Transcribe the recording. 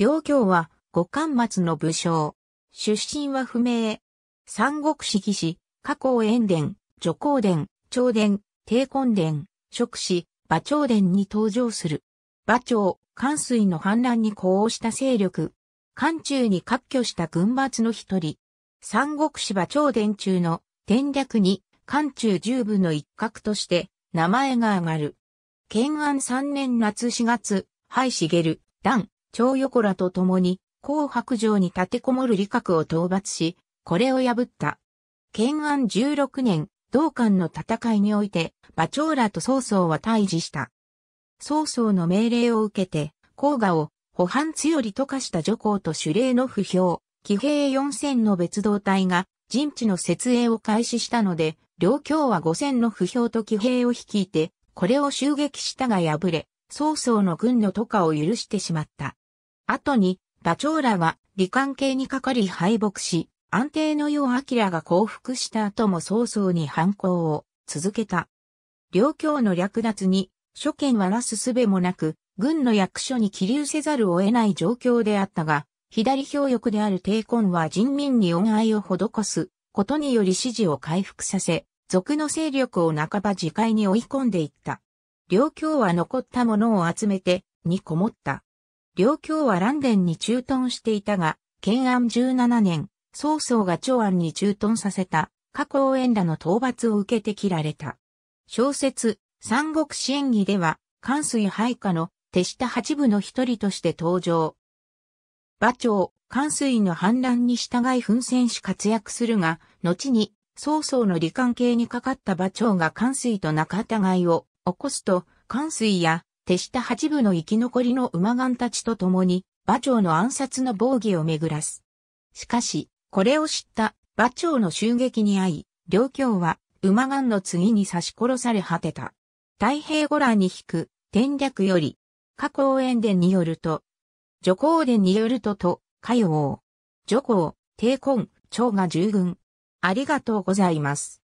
両京は五冠末の武将。出身は不明。三国志義士、加工炎伝、徐光伝、長伝、帝魂伝、職士、馬長伝に登場する。馬長、関水の反乱に呼応した勢力。関中に割拠した軍閥の一人。三国志馬長伝中の天略に関中十部の一角として名前が上がる。建安三年夏四月、灰茂、段、長横らと共に、紅白城に立てこもる理閣を討伐し、これを破った。建安16年、同館の戦いにおいて、馬長らと曹操は退治した。曹操の命令を受けて、黄河を、保藩強り溶かした女皇と主令の不評、騎兵4000の別動隊が、陣地の設営を開始したので、両京は5000の不評と騎兵を率いて、これを襲撃したが敗れ、曹操の軍の渡河を許してしまった。後に、馬長らは、理関係にかかり敗北し、安定の世明が降伏した後も早々に反抗を続けた。両郷の略奪に、諸県はなすすべもなく、軍の役所に起立せざるを得ない状況であったが、左表翼である帝根は人民に恩愛を施すことにより支持を回復させ、族の勢力を半ば自戒に追い込んでいった。両郷は残ったものを集めて、にこもった。両京は蘭殿に駐屯していたが、建安17年、曹操が長安に駐屯させた、加工園らの討伐を受けて切られた。小説、三国志演義では、関水配下の手下八部の一人として登場。馬長、関水の反乱に従い奮戦し活躍するが、後に曹操の利関係にかかった馬長が関水と仲違いを起こすと、関水や手下八部の生き残りの馬眼たちと共に、馬長の暗殺の防御を巡らす。しかし、これを知った馬長の襲撃に遭い、両京は馬眼の次に刺し殺され果てた。太平五覧に引く、天略より、加工園伝によると、女皇伝によるとと、かよう。女皇、帝根、長が従軍。ありがとうございます。